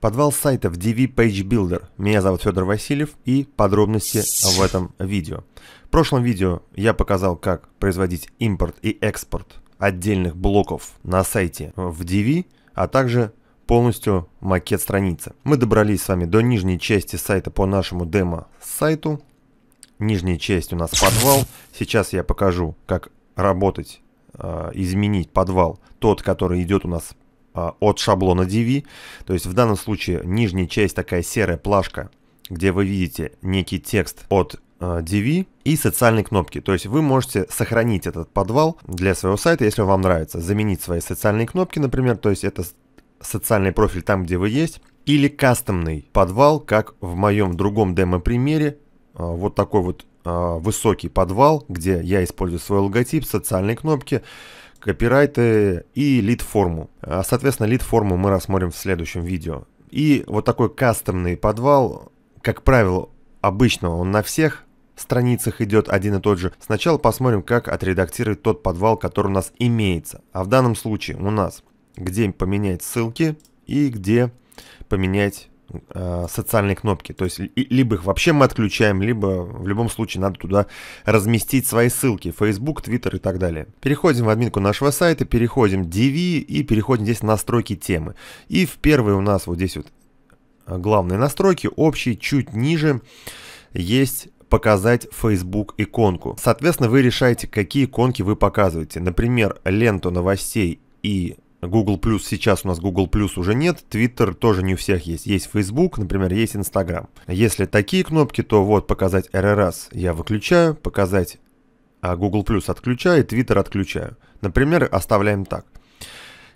Подвал сайтов DV Page Builder. Меня зовут Федор Васильев и подробности в этом видео. В прошлом видео я показал, как производить импорт и экспорт отдельных блоков на сайте в DV, а также полностью макет страницы. Мы добрались с вами до нижней части сайта по нашему демо-сайту. Нижняя часть у нас подвал. Сейчас я покажу, как работать, э, изменить подвал, тот, который идет у нас а, от шаблона DV. То есть в данном случае нижняя часть такая серая плашка, где вы видите некий текст от DV а, и социальные кнопки. То есть вы можете сохранить этот подвал для своего сайта, если вам нравится. Заменить свои социальные кнопки, например, то есть это социальный профиль там, где вы есть, или кастомный подвал, как в моем другом демо-примере, а, вот такой вот высокий подвал, где я использую свой логотип, социальные кнопки, копирайты и лид-форму. А, соответственно, лид-форму мы рассмотрим в следующем видео. И вот такой кастомный подвал, как правило, обычно он на всех страницах идет один и тот же. Сначала посмотрим, как отредактировать тот подвал, который у нас имеется. А в данном случае у нас где поменять ссылки и где поменять Э, социальные кнопки. То есть либо их вообще мы отключаем, либо в любом случае надо туда разместить свои ссылки. Facebook, Twitter и так далее. Переходим в админку нашего сайта, переходим в DV и переходим здесь на настройки темы. И в первой у нас вот здесь вот э, главные настройки, общие, чуть ниже есть показать Facebook иконку. Соответственно, вы решаете, какие иконки вы показываете. Например, ленту новостей и Google Plus сейчас у нас Google Plus уже нет, Twitter тоже не у всех есть. Есть Facebook, например, есть Instagram. Если такие кнопки, то вот показать RRS я выключаю, показать а, Google Plus отключаю, Twitter отключаю. Например, оставляем так.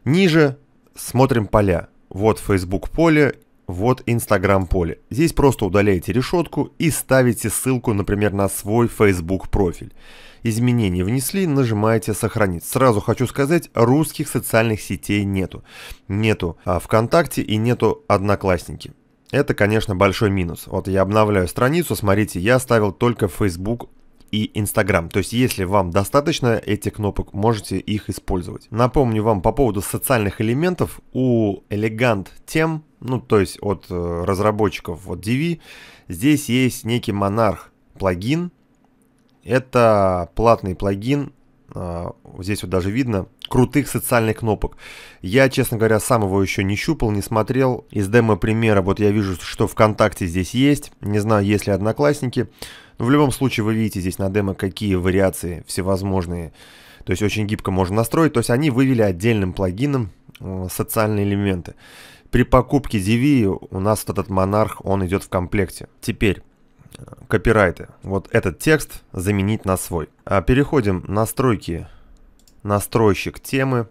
Ниже смотрим поля. Вот Facebook поле вот Instagram поле. Здесь просто удаляете решетку и ставите ссылку, например, на свой Facebook профиль. Изменения внесли, нажимаете «Сохранить». Сразу хочу сказать, русских социальных сетей нету. Нету а, ВКонтакте и нету Одноклассники. Это, конечно, большой минус. Вот я обновляю страницу, смотрите, я ставил только Facebook и Instagram. То есть, если вам достаточно этих кнопок, можете их использовать. Напомню вам по поводу социальных элементов. У Elegant тем, ну то есть от э, разработчиков от DV, здесь есть некий монарх плагин. Это платный плагин. Э, здесь вот даже видно, крутых социальных кнопок. Я, честно говоря, сам его еще не щупал, не смотрел. Из демо-примера вот я вижу, что ВКонтакте здесь есть. Не знаю, есть ли Одноклассники. Но ну, в любом случае вы видите здесь на демо, какие вариации всевозможные. То есть очень гибко можно настроить. То есть они вывели отдельным плагином э, социальные элементы. При покупке DV у нас вот этот монарх, он идет в комплекте. Теперь э, копирайты. Вот этот текст заменить на свой. А переходим в настройки настройщик темы.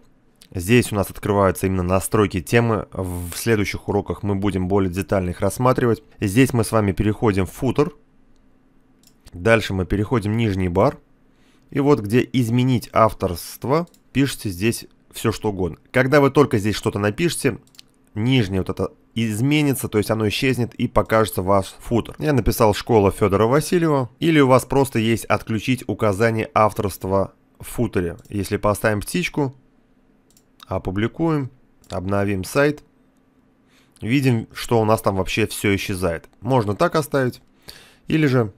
Здесь у нас открываются именно настройки темы. В следующих уроках мы будем более детально их рассматривать. Здесь мы с вами переходим в футер. Дальше мы переходим в нижний бар. И вот где «Изменить авторство» пишите здесь все что угодно. Когда вы только здесь что-то напишите, нижнее вот это изменится, то есть оно исчезнет и покажется ваш футер. Я написал «Школа Федора Васильева» или у вас просто есть «Отключить указание авторства футере. Если поставим птичку, опубликуем, обновим сайт, видим, что у нас там вообще все исчезает. Можно так оставить, или же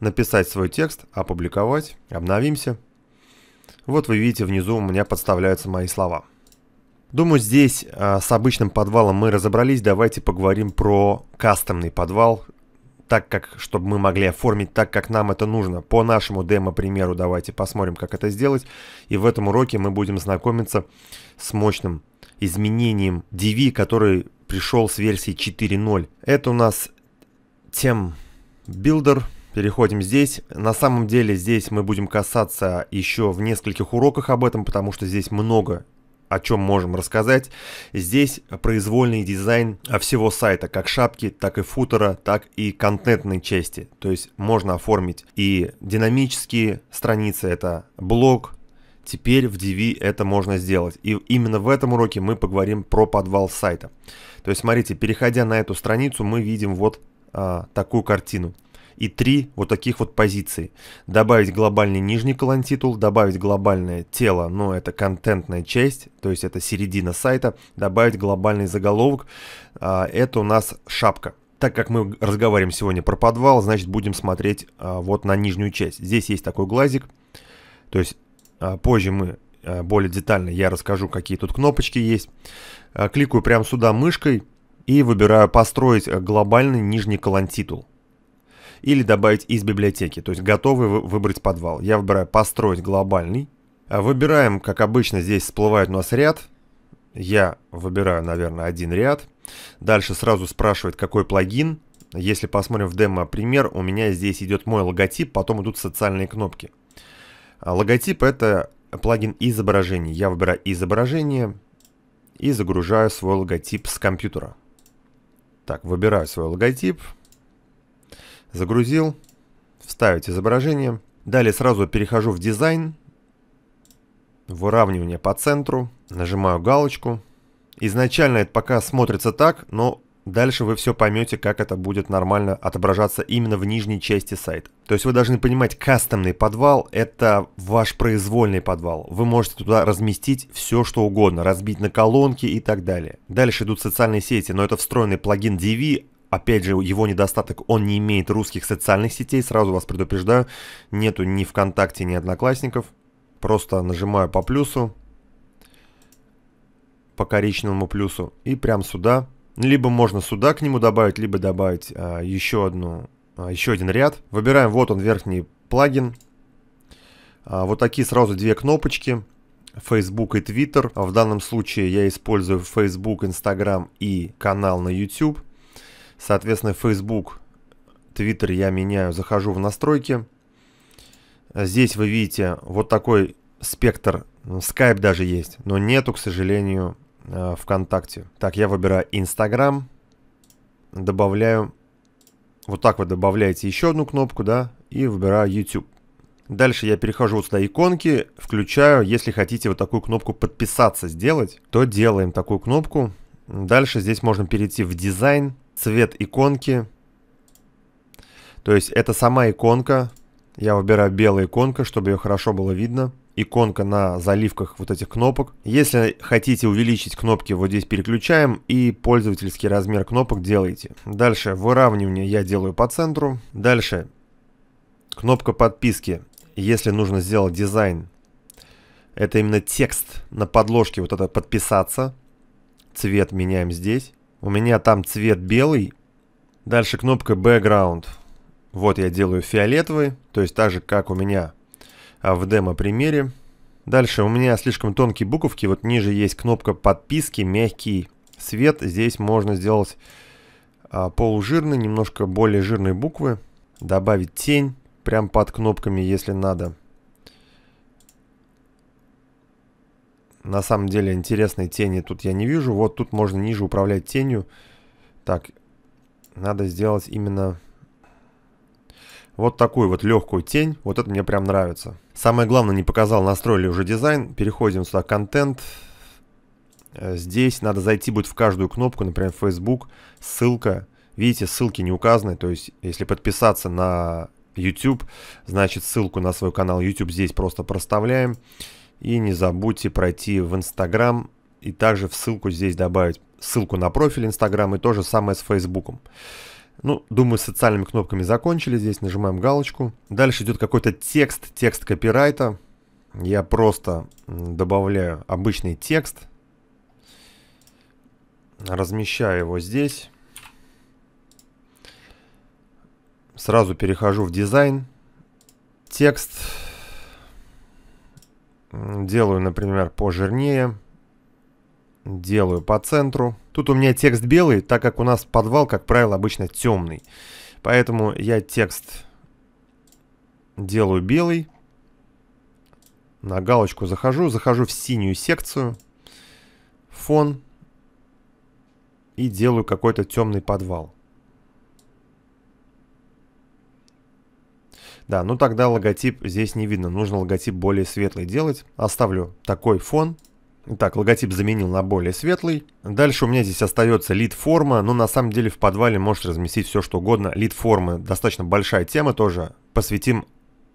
написать свой текст, опубликовать, обновимся. Вот вы видите, внизу у меня подставляются мои слова. Думаю, здесь а, с обычным подвалом мы разобрались. Давайте поговорим про кастомный подвал, так, как, чтобы мы могли оформить так, как нам это нужно. По нашему демо-примеру давайте посмотрим, как это сделать. И в этом уроке мы будем знакомиться с мощным изменением DV, который пришел с версии 4.0. Это у нас тем Builder. Переходим здесь. На самом деле здесь мы будем касаться еще в нескольких уроках об этом, потому что здесь много о чем можем рассказать. Здесь произвольный дизайн всего сайта, как шапки, так и футера, так и контентной части. То есть можно оформить и динамические страницы, это блог, Теперь в DV это можно сделать. И именно в этом уроке мы поговорим про подвал сайта. То есть, смотрите, переходя на эту страницу, мы видим вот а, такую картину и три вот таких вот позиции. Добавить глобальный нижний колонтитул, добавить глобальное тело, но это контентная часть, то есть это середина сайта, добавить глобальный заголовок, а, это у нас шапка. Так как мы разговариваем сегодня про подвал, значит будем смотреть а, вот на нижнюю часть. Здесь есть такой глазик, то есть а, позже мы более детально я расскажу, какие тут кнопочки есть. Кликаю прямо сюда мышкой и выбираю «Построить глобальный нижний колонтитул или добавить из библиотеки, то есть готовы выбрать подвал. Я выбираю построить глобальный. А выбираем, как обычно, здесь всплывает у нас ряд. Я выбираю, наверное, один ряд. Дальше сразу спрашивает, какой плагин. Если посмотрим в демо пример, у меня здесь идет мой логотип, потом идут социальные кнопки. А логотип это плагин изображений. Я выбираю изображение и загружаю свой логотип с компьютера. Так, выбираю свой логотип. Загрузил. Вставить изображение. Далее сразу перехожу в дизайн. Выравнивание по центру. Нажимаю галочку. Изначально это пока смотрится так, но Дальше вы все поймете, как это будет нормально отображаться именно в нижней части сайта. То есть вы должны понимать, кастомный подвал – это ваш произвольный подвал. Вы можете туда разместить все, что угодно, разбить на колонки и так далее. Дальше идут социальные сети, но это встроенный плагин DV, опять же, его недостаток, он не имеет русских социальных сетей, сразу вас предупреждаю, нету ни ВКонтакте, ни Одноклассников. Просто нажимаю по плюсу, по коричневому плюсу, и прям сюда. Либо можно сюда к нему добавить, либо добавить а, еще одну, а, еще один ряд. Выбираем, вот он, верхний плагин. А, вот такие сразу две кнопочки. Facebook и Twitter. А в данном случае я использую Facebook, Instagram и канал на YouTube. Соответственно, Facebook, Twitter я меняю, захожу в настройки. Здесь вы видите вот такой спектр. Skype даже есть, но нету, к сожалению, э, ВКонтакте. Так, я выбираю Instagram. Добавляю. Вот так вы добавляете еще одну кнопку, да, и выбираю YouTube. Дальше я перехожу вот сюда иконки, включаю, если хотите вот такую кнопку подписаться сделать, то делаем такую кнопку. Дальше здесь можно перейти в дизайн, цвет иконки. То есть это сама иконка. Я выбираю белая иконка, чтобы ее хорошо было видно. Иконка на заливках вот этих кнопок. Если хотите увеличить кнопки, вот здесь переключаем и пользовательский размер кнопок делайте. Дальше выравнивание я делаю по центру. Дальше кнопка подписки. Если нужно сделать дизайн, это именно текст на подложке, вот это подписаться. Цвет меняем здесь. У меня там цвет белый. Дальше кнопка Background. Вот я делаю фиолетовый, то есть так же, как у меня а, в демо-примере. Дальше у меня слишком тонкие буковки. Вот ниже есть кнопка подписки, мягкий свет. Здесь можно сделать а, полужирные, немножко более жирные буквы. Добавить тень прямо под кнопками, если надо. на самом деле интересной тени тут я не вижу. Вот тут можно ниже управлять тенью. Так, надо сделать именно вот такую вот легкую тень. Вот это мне прям нравится. Самое главное, не показал, настроили уже дизайн. Переходим сюда, контент. Э, здесь надо зайти будет в каждую кнопку, например, Facebook, ссылка. Видите, ссылки не указаны, то есть если подписаться на YouTube, значит ссылку на свой канал YouTube здесь просто проставляем. И не забудьте пройти в Инстаграм и также в ссылку здесь добавить ссылку на профиль Инстаграм и то же самое с Фейсбуком. Ну, думаю, с социальными кнопками закончили. Здесь нажимаем галочку. Дальше идет какой-то текст, текст копирайта. Я просто добавляю обычный текст. Размещаю его здесь. Сразу перехожу в дизайн. Текст делаю, например, пожирнее, делаю по центру. Тут у меня текст белый, так как у нас подвал, как правило, обычно темный. Поэтому я текст делаю белый. На галочку захожу, захожу в синюю секцию, фон и делаю какой-то темный подвал. Да, ну тогда логотип здесь не видно, нужно логотип более светлый делать. Оставлю такой фон. Так, логотип заменил на более светлый. Дальше у меня здесь остается лид-форма, но ну, на самом деле в подвале может разместить все что угодно. Лид-формы достаточно большая тема тоже, посвятим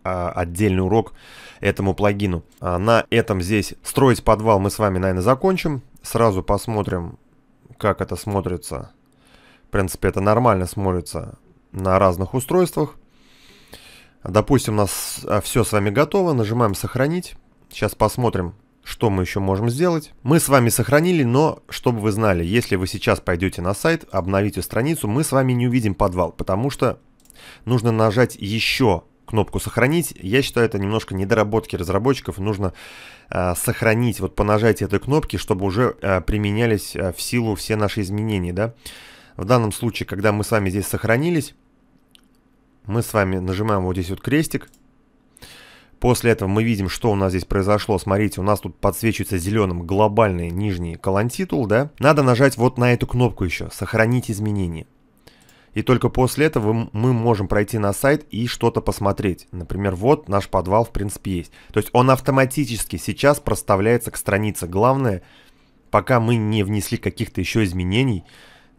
а, отдельный урок этому плагину. А на этом здесь строить подвал мы с вами, наверное, закончим. Сразу посмотрим, как это смотрится. В принципе, это нормально смотрится на разных устройствах. Допустим, у нас а, все с вами готово, нажимаем «Сохранить». Сейчас посмотрим, что мы еще можем сделать. Мы с вами сохранили, но чтобы вы знали, если вы сейчас пойдете на сайт, обновите страницу, мы с вами не увидим подвал, потому что нужно нажать еще кнопку «Сохранить». Я считаю, это немножко недоработки разработчиков. Нужно э, сохранить вот по нажатию этой кнопки, чтобы уже э, применялись э, в силу все наши изменения. Да? В данном случае, когда мы с вами здесь сохранились, мы с вами нажимаем вот здесь вот крестик. После этого мы видим, что у нас здесь произошло. Смотрите, у нас тут подсвечивается зеленым глобальный нижний колонтитул, да. Надо нажать вот на эту кнопку еще, сохранить изменения. И только после этого мы можем пройти на сайт и что-то посмотреть. Например, вот наш подвал в принципе есть. То есть он автоматически сейчас проставляется к странице. Главное, пока мы не внесли каких-то еще изменений.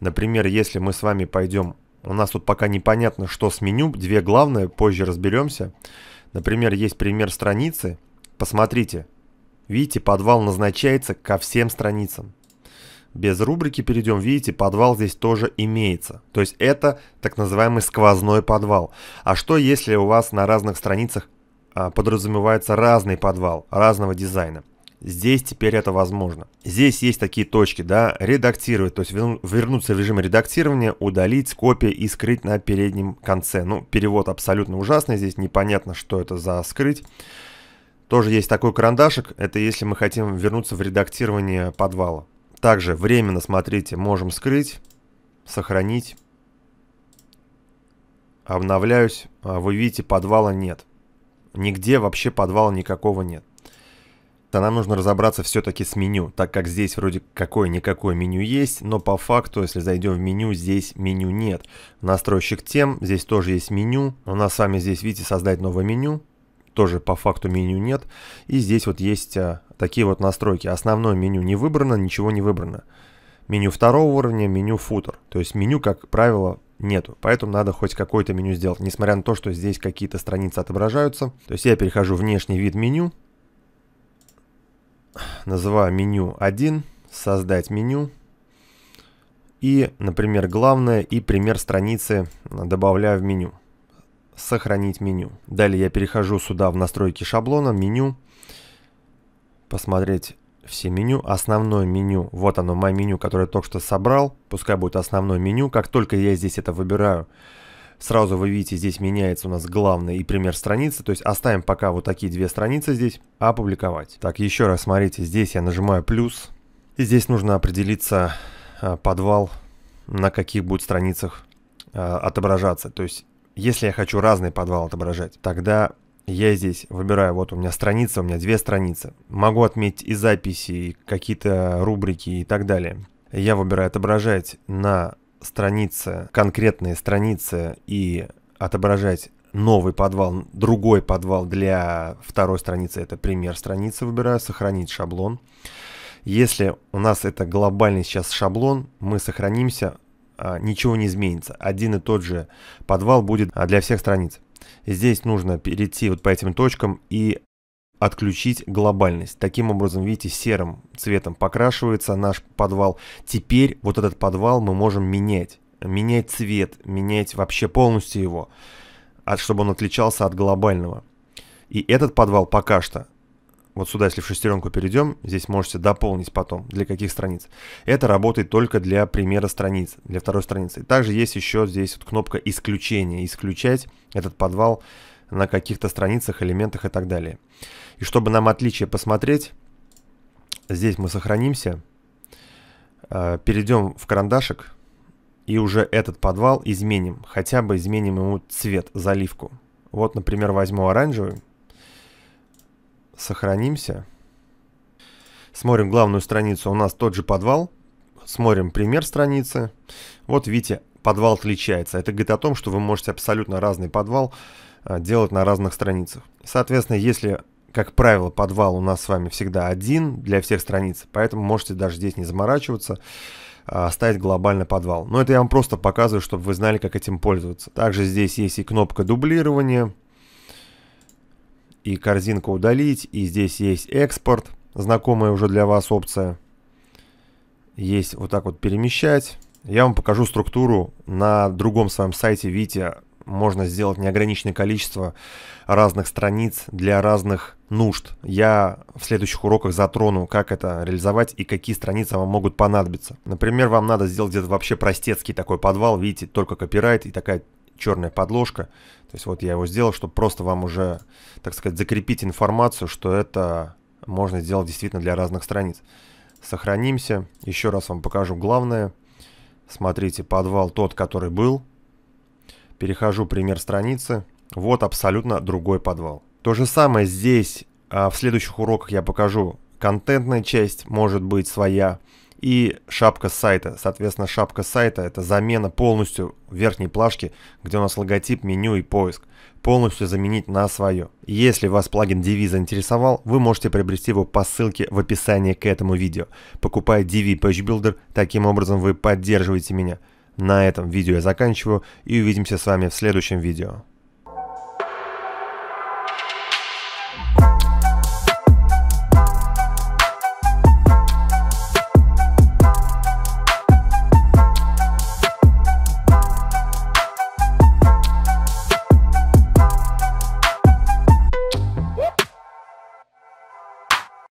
Например, если мы с вами пойдем у нас тут пока непонятно, что с меню. Две главные, позже разберемся. Например, есть пример страницы. Посмотрите. Видите, подвал назначается ко всем страницам. Без рубрики перейдем. Видите, подвал здесь тоже имеется. То есть это так называемый сквозной подвал. А что, если у вас на разных страницах а, подразумевается разный подвал, разного дизайна? Здесь теперь это возможно. Здесь есть такие точки, да, редактировать, то есть вернуться в режим редактирования, удалить, копия и скрыть на переднем конце. Ну, перевод абсолютно ужасный, здесь непонятно, что это за скрыть. Тоже есть такой карандашик, это если мы хотим вернуться в редактирование подвала. Также временно, смотрите, можем скрыть, сохранить. Обновляюсь, а вы видите, подвала нет. Нигде вообще подвала никакого нет то нам нужно разобраться все-таки с меню, так как здесь вроде какое-никакое меню есть, но по факту, если зайдем в меню, здесь меню нет. Настройщик тем, здесь тоже есть меню, у нас с вами здесь, видите, создать новое меню, тоже по факту меню нет, и здесь вот есть а, такие вот настройки. Основное меню не выбрано, ничего не выбрано. Меню второго уровня, меню футер, то есть меню, как правило, нету. Поэтому надо хоть какое-то меню сделать, несмотря на то, что здесь какие-то страницы отображаются. То есть я перехожу в внешний вид меню, называю меню 1, создать меню. И, например, главное и пример страницы добавляю в меню. Сохранить меню. Далее я перехожу сюда в настройки шаблона, меню. Посмотреть все меню, основное меню, вот оно, мое меню, которое я только что собрал, пускай будет основное меню, как только я здесь это выбираю, Сразу вы видите, здесь меняется у нас главный и пример страницы, то есть оставим пока вот такие две страницы здесь, опубликовать. Так, еще раз смотрите, здесь я нажимаю плюс, и здесь нужно определиться а, подвал, на каких будет страницах а, отображаться. То есть, если я хочу разный подвал отображать, тогда я здесь выбираю, вот у меня страница, у меня две страницы. Могу отметить и записи, и какие-то рубрики и так далее. Я выбираю отображать на страницы, конкретные страницы и отображать новый подвал, другой подвал для второй страницы, это пример страницы выбираю, сохранить шаблон. Если у нас это глобальный сейчас шаблон, мы сохранимся, а, ничего не изменится. Один и тот же подвал будет а, для всех страниц. Здесь нужно перейти вот по этим точкам и отключить глобальность. Таким образом, видите, серым цветом покрашивается наш подвал. Теперь вот этот подвал мы можем менять. Менять цвет, менять вообще полностью его, а чтобы он отличался от глобального. И этот подвал пока что, вот сюда, если в шестеренку перейдем, здесь можете дополнить потом, для каких страниц. Это работает только для примера страниц, для второй страницы. Также есть еще здесь вот кнопка исключения. Исключать этот подвал на каких-то страницах, элементах и так далее. И чтобы нам отличие посмотреть, здесь мы сохранимся, а, перейдем в карандашик и уже этот подвал изменим. Хотя бы изменим ему цвет, заливку. Вот, например, возьму оранжевый, сохранимся, смотрим главную страницу, у нас тот же подвал, смотрим пример страницы. Вот видите, подвал отличается. Это говорит о том, что вы можете абсолютно разный подвал а, делать на разных страницах. Соответственно, если, как правило, подвал у нас с вами всегда один для всех страниц, поэтому можете даже здесь не заморачиваться, а, оставить глобальный подвал. Но это я вам просто показываю, чтобы вы знали, как этим пользоваться. Также здесь есть и кнопка дублирования, и корзинка удалить, и здесь есть экспорт, знакомая уже для вас опция. Есть вот так вот перемещать. Я вам покажу структуру на другом своем сайте, видите, можно сделать неограниченное количество разных страниц для разных нужд. Я в следующих уроках затрону, как это реализовать и какие страницы вам могут понадобиться. Например, вам надо сделать где-то вообще простецкий такой подвал, видите, только копирайт и такая черная подложка. То есть вот я его сделал, чтобы просто вам уже, так сказать, закрепить информацию, что это можно сделать действительно для разных страниц. Сохранимся. Еще раз вам покажу главное. Смотрите, подвал тот, который был. Перехожу пример страницы. Вот абсолютно другой подвал. То же самое здесь. А, в следующих уроках я покажу контентная часть, может быть своя. И шапка сайта. Соответственно, шапка сайта это замена полностью верхней плашки, где у нас логотип, меню и поиск. Полностью заменить на свое. Если вас плагин DV заинтересовал, вы можете приобрести его по ссылке в описании к этому видео. Покупая DV Page Builder, таким образом вы поддерживаете меня. На этом видео я заканчиваю и увидимся с вами в следующем видео.